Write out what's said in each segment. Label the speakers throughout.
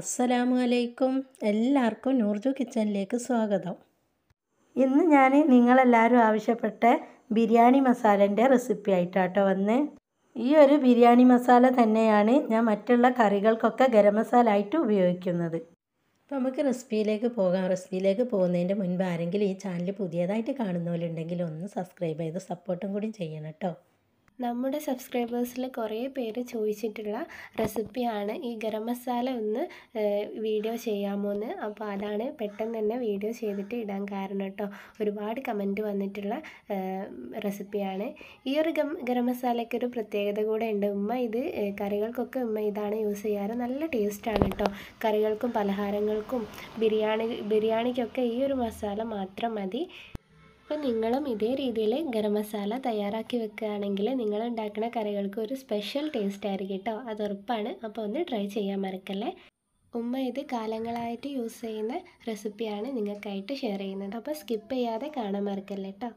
Speaker 1: അസ്സലാമു അലൈക്കും എല്ലാവർക്കും നൂർജു കിച്ചണിലേക്ക് സ്വാഗതം ഇന്ന് ഞാൻ നിങ്ങളെല്ലാവരും ആവശ്യപ്പെട്ട ബിരിയാണി മസാലൻ്റെ റെസിപ്പി ആയിട്ടാട്ടോ വന്ന് ഈ ഒരു ബിരിയാണി മസാല തന്നെയാണ് ഞാൻ മറ്റുള്ള കറികൾക്കൊക്കെ ഗരം മസാല ആയിട്ട് ഉപയോഗിക്കുന്നത് അപ്പോൾ നമുക്ക് റെസിപ്പിയിലേക്ക് പോകാം റെസിപ്പിയിലേക്ക് പോകുന്നതിൻ്റെ മുൻപ് ആരെങ്കിലും ഈ ചാനൽ പുതിയതായിട്ട് കാണുന്നവരുണ്ടെങ്കിൽ ഒന്ന് സബ്സ്ക്രൈബ് ചെയ്ത് സപ്പോർട്ടും കൂടി ചെയ്യണം കേട്ടോ
Speaker 2: നമ്മുടെ സബ്സ്ക്രൈബേഴ്സിൽ കുറേ പേര് ചോദിച്ചിട്ടുള്ള റെസിപ്പിയാണ് ഈ ഗരം മസാല ഒന്ന് വീഡിയോ ചെയ്യാമോ എന്ന് അപ്പോൾ അതാണ് പെട്ടെന്ന് തന്നെ വീഡിയോ ചെയ്തിട്ട് ഇടാൻ കാരണം കേട്ടോ ഒരുപാട് കമൻറ്റ് വന്നിട്ടുള്ള റെസിപ്പിയാണ് ഈ ഒരു ഗരം മസാലയ്ക്ക് ഒരു പ്രത്യേകത കൂടെ ഉണ്ട് ഉമ്മ ഇത് കറികൾക്കൊക്കെ ഉമ്മ ഇതാണ് യൂസ് ചെയ്യാറ് നല്ല ടേസ്റ്റാണ് കേട്ടോ കറികൾക്കും പലഹാരങ്ങൾക്കും ബിരിയാണി ബിരിയാണിക്കൊക്കെ ഈ ഒരു മസാല മാത്രം മതി അപ്പോൾ നിങ്ങളും ഇതേ രീതിയിൽ ഗരം മസാല തയ്യാറാക്കി വെക്കുകയാണെങ്കിൽ നിങ്ങൾ ഉണ്ടാക്കുന്ന കറികൾക്ക് ഒരു സ്പെഷ്യൽ ടേസ്റ്റ് ആയിരിക്കും കേട്ടോ അത് ഉറപ്പാണ് അപ്പോൾ ഒന്ന് ട്രൈ ചെയ്യാൻ മറക്കല്ലേ ഉമ്മ ഇത് കാലങ്ങളായിട്ട് യൂസ് ചെയ്യുന്ന റെസിപ്പിയാണ് നിങ്ങൾക്കായിട്ട് ഷെയർ ചെയ്യുന്നത് അപ്പോൾ സ്കിപ്പ് ചെയ്യാതെ കാണാൻ മറക്കല്ലേ കേട്ടോ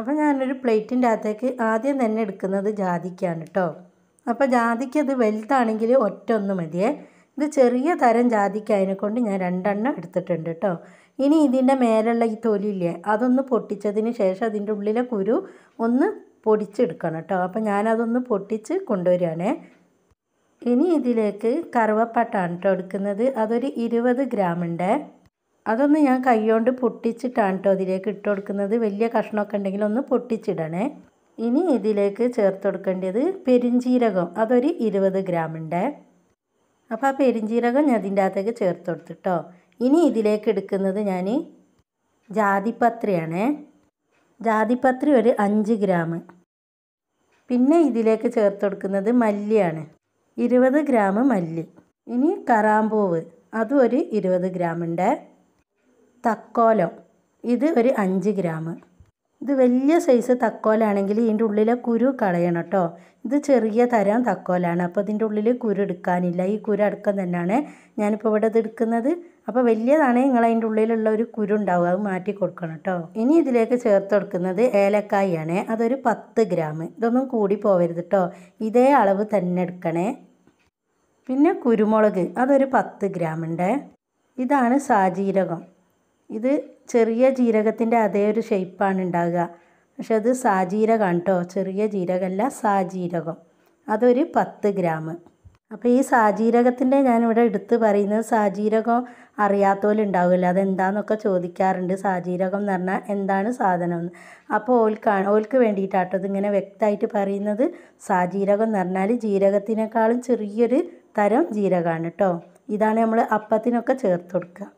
Speaker 1: അപ്പോൾ ഞാനൊരു പ്ലേറ്റിൻ്റെ അകത്തേക്ക് ആദ്യം തന്നെ എടുക്കുന്നത് ജാതിക്കാണ് കേട്ടോ അപ്പോൾ ജാതിക്ക് അത് വലുതാണെങ്കിൽ ഒറ്റ ഒന്ന് മതിയേ ഇത് ചെറിയ തരം ജാതിക്കായതിനെ കൊണ്ട് ഞാൻ രണ്ടെണ്ണം എടുത്തിട്ടുണ്ട് കേട്ടോ ഇനി ഇതിൻ്റെ മേലുള്ള ഈ തൊലില്ലേ അതൊന്ന് പൊട്ടിച്ചതിന് ശേഷം അതിൻ്റെ ഉള്ളിലെ കുരു ഒന്ന് പൊടിച്ചെടുക്കണം കേട്ടോ അപ്പോൾ ഞാനതൊന്ന് പൊട്ടിച്ച് കൊണ്ടുവരികയാണേ ഇനി ഇതിലേക്ക് കറുവപ്പട്ടാണ് കേട്ടോ എടുക്കുന്നത് അതൊരു ഇരുപത് ഗ്രാമുണ്ട് അതൊന്ന് ഞാൻ കൈകൊണ്ട് പൊട്ടിച്ചിട്ടാണ് കേട്ടോ ഇതിലേക്ക് ഇട്ട് കൊടുക്കുന്നത് വലിയ കഷ്ണമൊക്കെ ഉണ്ടെങ്കിൽ ഒന്ന് പൊട്ടിച്ചിടണേ ഇനി ഇതിലേക്ക് ചേർത്ത് കൊടുക്കേണ്ടത് പെരിഞ്ചീരകം അതൊരു ഇരുപത് ഗ്രാമുണ്ട് അപ്പോൾ ആ പെരിഞ്ചീരകം ഞാൻ അതിൻ്റെ അകത്തേക്ക് ചേർത്ത് കൊടുത്തിട്ടോ ഇനി ഇതിലേക്ക് എടുക്കുന്നത് ഞാൻ ജാതിപത്രിയാണ് ജാതിപത്രി ഒരു അഞ്ച് ഗ്രാം പിന്നെ ഇതിലേക്ക് ചേർത്ത് കൊടുക്കുന്നത് മല്ലിയാണ് ഇരുപത് ഗ്രാം മല്ലി ഇനി കറാമ്പൂവ് അതും ഒരു ഇരുപത് ഗ്രാം ഉണ്ട് തക്കോലം ഇത് ഒരു അഞ്ച് ഗ്രാം ഇത് വലിയ സൈസ് തക്കോലാണെങ്കിൽ ഇതിൻ്റെ ഉള്ളിലെ കുരു കളയണം കേട്ടോ ഇത് ചെറിയ തരം തക്കോലാണ് അപ്പോൾ ഇതിൻ്റെ ഉള്ളിൽ കുരു എടുക്കാനില്ല ഈ കുരു അടക്കം തന്നെയാണ് ഞാനിപ്പോൾ ഇവിടെ ഇത് എടുക്കുന്നത് അപ്പോൾ വലിയതാണ് നിങ്ങൾ അതിൻ്റെ ഉള്ളിലുള്ള ഒരു കുരു ഉണ്ടാവുക അത് മാറ്റി കൊടുക്കണം കേട്ടോ ഇനി ഇതിലേക്ക് ചേർത്ത് കൊടുക്കുന്നത് ഏലക്കായാണ് അതൊരു പത്ത് ഗ്രാം ഇതൊന്നും കൂടി പോവരുത് കേട്ടോ ഇതേ അളവ് തന്നെ എടുക്കണേ പിന്നെ കുരുമുളക് അതൊരു പത്ത് ഗ്രാം ഉണ്ട് ഇതാണ് സാജീരകം ഇത് ചെറിയ ജീരകത്തിൻ്റെ അതേ ഒരു ഷേപ്പാണ് ഉണ്ടാകുക പക്ഷെ അത് സാജീരകമാണ് കേട്ടോ ചെറിയ ജീരകമല്ല സാജീരകം അതൊരു പത്ത് ഗ്രാം അപ്പോൾ ഈ സാജീരകത്തിൻ്റെ ഞാനിവിടെ എടുത്ത് പറയുന്നത് സാജീരകം അറിയാത്തവരുണ്ടാവില്ല അതെന്താണെന്നൊക്കെ ചോദിക്കാറുണ്ട് സാജീരകം എന്ന് പറഞ്ഞാൽ എന്താണ് സാധനം എന്ന് അപ്പോൾ ഓൽക്കാണ് ഓൽക്ക് വേണ്ടിയിട്ടാട്ടോ ഇതിങ്ങനെ വ്യക്തമായിട്ട് പറയുന്നത് സാജീരകം എന്ന് പറഞ്ഞാൽ ജീരകത്തിനേക്കാളും ചെറിയൊരു തരം ജീരകമാണ് കേട്ടോ ഇതാണ് നമ്മൾ അപ്പത്തിനൊക്കെ ചേർത്ത് കൊടുക്കുക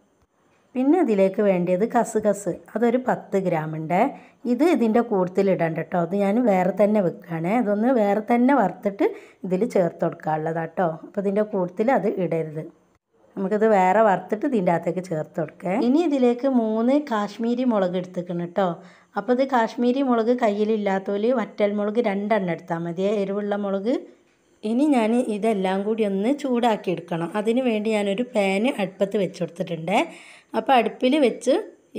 Speaker 1: പിന്നെ അതിലേക്ക് വേണ്ടിയത് കസുകസ് അതൊരു പത്ത് ഗ്രാം ഉണ്ട് ഇത് ഇതിൻ്റെ കൂട്ടത്തിലിടണ്ട കേട്ടോ അത് ഞാൻ വേറെ തന്നെ വെക്കുകയാണേ അതൊന്ന് വേറെ തന്നെ വറുത്തിട്ട് ഇതിൽ ചേർത്ത് കൊടുക്കാനുള്ളതാണ് കേട്ടോ അപ്പോൾ ഇതിൻ്റെ കൂട്ടത്തിൽ അത് ഇടരുത് നമുക്കിത് വേറെ വറുത്തിട്ട് ഇതിൻ്റെ അകത്തേക്ക് ചേർത്ത് കൊടുക്കാം ഇനി ഇതിലേക്ക് മൂന്ന് കാശ്മീരി മുളക് എടുത്തേക്കണം കേട്ടോ അപ്പോൾ ഇത് കാശ്മീരി മുളക് കയ്യിലില്ലാത്തവർ വറ്റൽ മുളക് രണ്ടെണ്ണം എടുത്താൽ മതിയേ എരിവുള്ള മുളക് ഇനി ഞാൻ ഇതെല്ലാം കൂടി ഒന്ന് ചൂടാക്കി എടുക്കണം അതിന് വേണ്ടി ഞാനൊരു പാന് അടുപ്പത്ത് വെച്ച് കൊടുത്തിട്ടുണ്ട് അപ്പോൾ അടുപ്പിൽ വെച്ച്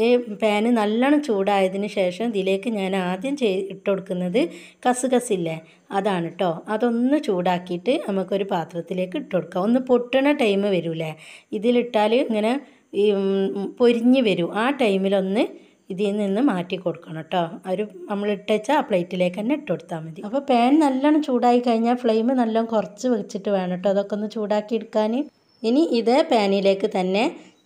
Speaker 1: ഈ പാന് നല്ലോണം ചൂടായതിന് ശേഷം ഇതിലേക്ക് ഞാൻ ആദ്യം ചെയ് ഇട്ട് കൊടുക്കുന്നത് കസുകസില്ലേ അതാണ് കേട്ടോ അതൊന്ന് ചൂടാക്കിയിട്ട് നമുക്കൊരു പാത്രത്തിലേക്ക് ഇട്ട് കൊടുക്കാം ഒന്ന് പൊട്ടണ ടൈം വരൂലേ ഇതിലിട്ടാൽ ഇങ്ങനെ ഈ പൊരിഞ്ഞ് വരും ആ ടൈമിലൊന്ന് ഇതിൽ നിന്ന് മാറ്റി കൊടുക്കണം കേട്ടോ ഒരു നമ്മൾ ഇട്ടുവെച്ചാൽ ആ പ്ലേറ്റിലേക്ക് തന്നെ ഇട്ട് കൊടുത്താൽ മതി അപ്പോൾ പാൻ നല്ലോണം ചൂടായി കഴിഞ്ഞാൽ ഫ്ലെയിം നല്ലോണം കുറച്ച് വെച്ചിട്ട് വേണം കേട്ടോ അതൊക്കെ ഒന്ന് ചൂടാക്കി എടുക്കാൻ ഇനി ഇതേ പാനിലേക്ക് തന്നെ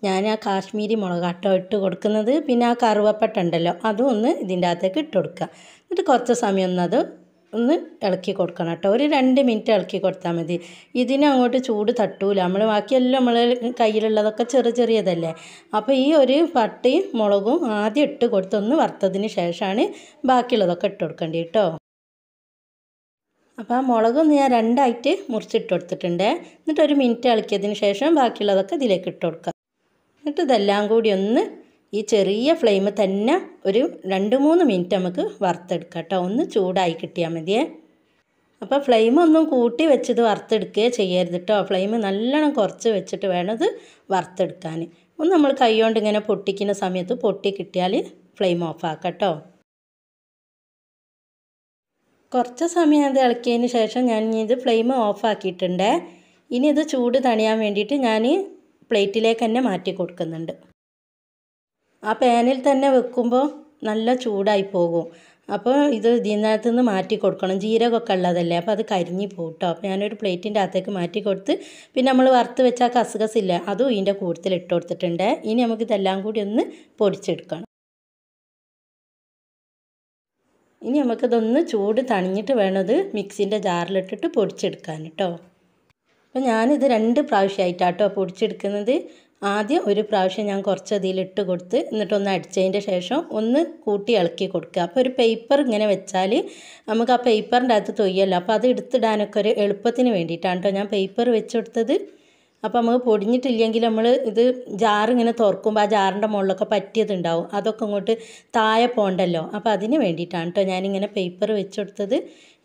Speaker 1: ഞാൻ ആ കാശ്മീരി മുളകാട്ടോ ഇട്ട് കൊടുക്കുന്നത് പിന്നെ ആ കറുവപ്പട്ട ഉണ്ടല്ലോ അതും ഒന്ന് ഇതിൻ്റെ അകത്തേക്ക് ഇട്ട് കൊടുക്കുക എന്നിട്ട് കുറച്ച് സമയം ഒന്നത് ഒന്ന് ഇളക്കി കൊടുക്കണം കേട്ടോ ഒരു രണ്ട് മിനിറ്റ് ഇളക്കി കൊടുത്താൽ മതി ഇതിനെ അങ്ങോട്ട് ചൂട് തട്ടൂല നമ്മൾ ബാക്കിയെല്ലാം നമ്മൾ കയ്യിലുള്ളതൊക്കെ ചെറിയ ചെറിയതല്ലേ അപ്പോൾ ഈ ഒരു പട്ടയും മുളകും ആദ്യം ഇട്ട് കൊടുത്തൊന്ന് വറുത്തതിന് ശേഷമാണ് ബാക്കിയുള്ളതൊക്കെ ഇട്ട് കൊടുക്കേണ്ടി കേട്ടോ അപ്പോൾ ആ മുളകൊന്ന് ഞാൻ രണ്ടായിട്ട് മുറിച്ചിട്ട് കൊടുത്തിട്ടുണ്ട് എന്നിട്ട് ഒരു മിനിറ്റ് ഇളക്കിയതിന് ശേഷം ബാക്കിയുള്ളതൊക്കെ ഇതിലേക്ക് ഇട്ട് കൊടുക്കുക എന്നിട്ട് ഇതെല്ലാം കൂടി ഒന്ന് ഈ ചെറിയ ഫ്ലെയിം തന്നെ ഒരു രണ്ട് മൂന്ന് മിനിറ്റ് നമുക്ക് വറുത്തെടുക്കാം കേട്ടോ ഒന്ന് ചൂടായി കിട്ടിയാൽ മതിയേ അപ്പോൾ ഫ്ലെയിം ഒന്നും കൂട്ടി വെച്ചത് വറുത്തെടുക്കുകയോ ചെയ്യരുത് കേട്ടോ ഫ്ലെയിം നല്ലോണം കുറച്ച് വെച്ചിട്ട് വേണം ഇത് വറുത്തെടുക്കാൻ ഒന്ന് നമ്മൾ കൈകൊണ്ട് ഇങ്ങനെ പൊട്ടിക്കുന്ന സമയത്ത് പൊട്ടി കിട്ടിയാൽ ഫ്ലെയിം ഓഫാക്കാം കേട്ടോ കുറച്ച് സമയം അത് ഇളക്കിയതിന് ശേഷം ഞാൻ ഇത് ഫ്ലെയിം ഓഫാക്കിയിട്ടുണ്ട് ഇനി ഇത് ചൂട് തണിയാൻ വേണ്ടിയിട്ട് ഞാൻ പ്ലേറ്റിലേക്ക് തന്നെ മാറ്റി കൊടുക്കുന്നുണ്ട് ആ പാനിൽ തന്നെ വെക്കുമ്പോൾ നല്ല ചൂടായി പോകും അപ്പോൾ ഇത് ഇതിനകത്ത് നിന്ന് മാറ്റി കൊടുക്കണം ജീരകമൊക്കെ ഉള്ളതല്ലേ അപ്പോൾ അത് കരിഞ്ഞു പോകും കേട്ടോ അപ്പോൾ ഞാനൊരു പ്ലേറ്റിൻ്റെ അകത്തേക്ക് മാറ്റി കൊടുത്ത് പിന്നെ നമ്മൾ വറുത്ത് വെച്ച കസുകസില്ല അതും ഇതിൻ്റെ കൂടുതൽ ഇട്ട് കൊടുത്തിട്ടുണ്ട് ഇനി നമുക്ക് ഇതെല്ലാം കൂടി ഒന്ന് പൊടിച്ചെടുക്കണം ഇനി നമുക്കിതൊന്ന് ചൂട് തണിഞ്ഞിട്ട് വേണത് മിക്സിൻ്റെ ജാറിലിട്ടിട്ട് പൊടിച്ചെടുക്കാൻ കേട്ടോ അപ്പോൾ ഞാനിത് രണ്ട് പ്രാവശ്യമായിട്ടാണ് കേട്ടോ പൊടിച്ചെടുക്കുന്നത് ആദ്യം ഒരു പ്രാവശ്യം ഞാൻ കുറച്ച് അതിലിട്ട് കൊടുത്ത് എന്നിട്ടൊന്ന് അടിച്ചതിൻ്റെ ശേഷം ഒന്ന് കൂട്ടി ഇളക്കി കൊടുക്കുക അപ്പോൾ ഒരു പേപ്പർ ഇങ്ങനെ വെച്ചാൽ നമുക്ക് ആ പേപ്പറിൻ്റെ അകത്ത് തൊയ്യല്ലോ അപ്പോൾ അത് എടുത്തിടാനൊക്കെ ഒരു എളുപ്പത്തിന് വേണ്ടിയിട്ടാണ് കേട്ടോ ഞാൻ പേപ്പർ വെച്ചെടുത്തത് അപ്പോൾ നമുക്ക് പൊടിഞ്ഞിട്ടില്ലെങ്കിൽ നമ്മൾ ഇത് ജാറിങ്ങനെ തുറക്കുമ്പോൾ ആ ജാറിൻ്റെ മുകളിലൊക്കെ പറ്റിയതുണ്ടാവും അതൊക്കെ ഇങ്ങോട്ട് താഴെ പോകണ്ടല്ലോ അപ്പോൾ അതിന് വേണ്ടിയിട്ടാണ് കേട്ടോ ഞാനിങ്ങനെ പേപ്പർ വെച്ചെടുത്തത്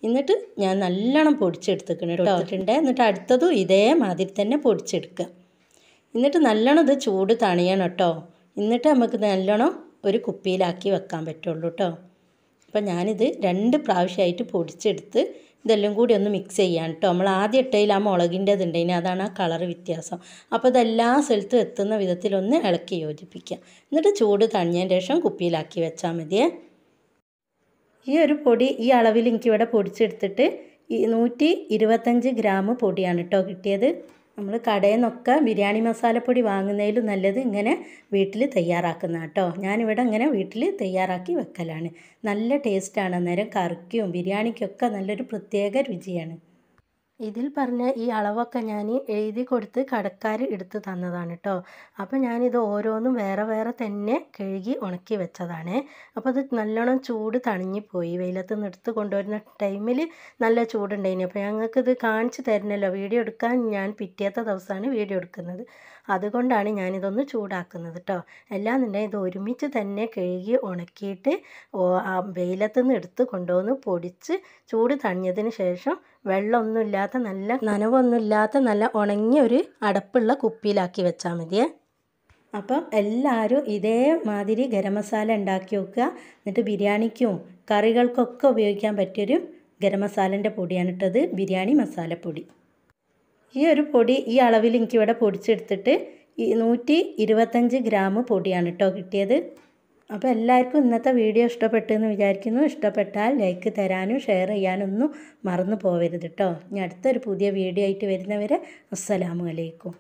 Speaker 1: എന്നിട്ട് ഞാൻ നല്ലോണം പൊടിച്ചെടുത്തിട്ടുണ്ട് എന്നിട്ട് അടുത്തതും ഇതേമാതിരി തന്നെ പൊടിച്ചെടുക്കുക എന്നിട്ട് നല്ലോണം ഇത് ചൂട് തണിയണം കേട്ടോ എന്നിട്ട് നമുക്ക് നല്ലോണം ഒരു കുപ്പിയിലാക്കി വെക്കാൻ പറ്റുള്ളൂ കേട്ടോ അപ്പം ഞാനിത് രണ്ട് പ്രാവശ്യമായിട്ട് പൊടിച്ചെടുത്ത് ഇതെല്ലാം കൂടി ഒന്ന് മിക്സ് ചെയ്യാൻ കേട്ടോ നമ്മൾ ആദ്യം ഇട്ടയിൽ ആ മുളകിൻ്റെ ഉണ്ടെങ്കിൽ അതാണ് ആ കളർ വ്യത്യാസം അപ്പോൾ ഇതെല്ലാ സ്ഥലത്തും എത്തുന്ന വിധത്തിൽ ഒന്ന് ഇളക്കി യോജിപ്പിക്കാം എന്നിട്ട് ചൂട് തണിഞ്ഞതിന് ശേഷം കുപ്പിയിലാക്കി വെച്ചാൽ മതിയേ ഈ ഒരു പൊടി ഈ അളവിൽ എനിക്കിവിടെ പൊടിച്ചെടുത്തിട്ട് നൂറ്റി ഇരുപത്തഞ്ച് ഗ്രാം പൊടിയാണ് കേട്ടോ കിട്ടിയത് നമ്മൾ കടയിൽ നിന്നൊക്കെ ബിരിയാണി മസാലപ്പൊടി വാങ്ങുന്നതിലും നല്ലത് ഇങ്ങനെ വീട്ടിൽ തയ്യാറാക്കുന്ന കേട്ടോ ഞാനിവിടെ ഇങ്ങനെ വീട്ടിൽ തയ്യാറാക്കി വെക്കലാണ് നല്ല ടേസ്റ്റാണ് അന്നേരം കറിക്കും ബിരിയാണിക്കൊക്കെ നല്ലൊരു പ്രത്യേക രുചിയാണ് ഇതിൽ പറഞ്ഞ ഈ അളവൊക്കെ ഞാൻ എഴുതി കൊടുത്ത് കടക്കാർ എടുത്ത് തന്നതാണ് കേട്ടോ അപ്പോൾ ഞാനിത് ഓരോന്നും വേറെ വേറെ തന്നെ കഴുകി ഉണക്കി വെച്ചതാണ് അപ്പോൾ അത് നല്ലോണം ചൂട് തണിഞ്ഞു പോയി വെയിലത്ത് നിന്ന് എടുത്ത് കൊണ്ടുവരുന്ന ടൈമിൽ നല്ല ചൂടുണ്ടായിനി അപ്പോൾ ഞങ്ങൾക്കിത് കാണിച്ചു തരണല്ലോ വീഡിയോ എടുക്കാൻ ഞാൻ പിറ്റേത്തെ ദിവസമാണ് വീഡിയോ എടുക്കുന്നത് അതുകൊണ്ടാണ് ഞാനിതൊന്ന് ചൂടാക്കുന്നത് കേട്ടോ അല്ലാന്നുണ്ടെങ്കിൽ ഇത് ഒരുമിച്ച് തന്നെ കഴുകി ഉണക്കിയിട്ട് വെയിലത്ത് നിന്ന് എടുത്ത് കൊണ്ടുവന്ന് പൊടിച്ച് ചൂട് തണിഞ്ഞതിന് ശേഷം വെള്ളമൊന്നുമില്ലാത്ത നല്ല നനവൊന്നുമില്ലാത്ത നല്ല ഉണങ്ങിയ ഒരു അടപ്പുള്ള കുപ്പിയിലാക്കി വെച്ചാൽ മതിയേ അപ്പം എല്ലാവരും ഇതേമാതിരി ഗരം മസാല ഉണ്ടാക്കി വെക്കുക എന്നിട്ട് ബിരിയാണിക്കും കറികൾക്കൊക്കെ ഉപയോഗിക്കാൻ പറ്റിയൊരു ഗരം മസാലൻ്റെ പൊടിയാണ് ഇട്ടത് ബിരിയാണി മസാലപ്പൊടി ഈ ഒരു പൊടി ഈ അളവിൽ എനിക്കിവിടെ പൊടിച്ചെടുത്തിട്ട് നൂറ്റി ഇരുപത്തഞ്ച് ഗ്രാം പൊടിയാണ് കേട്ടോ കിട്ടിയത് അപ്പോൾ എല്ലാവർക്കും ഇന്നത്തെ വീഡിയോ ഇഷ്ടപ്പെട്ടു എന്ന് വിചാരിക്കുന്നു ഇഷ്ടപ്പെട്ടാൽ ലൈക്ക് തരാനും ഷെയർ ചെയ്യാനൊന്നും മറന്നു പോവരുത് കേട്ടോ ഇനി അടുത്തൊരു പുതിയ വീഡിയോ ആയിട്ട് വരുന്നവരെ അസ്സലാമു അലൈക്കും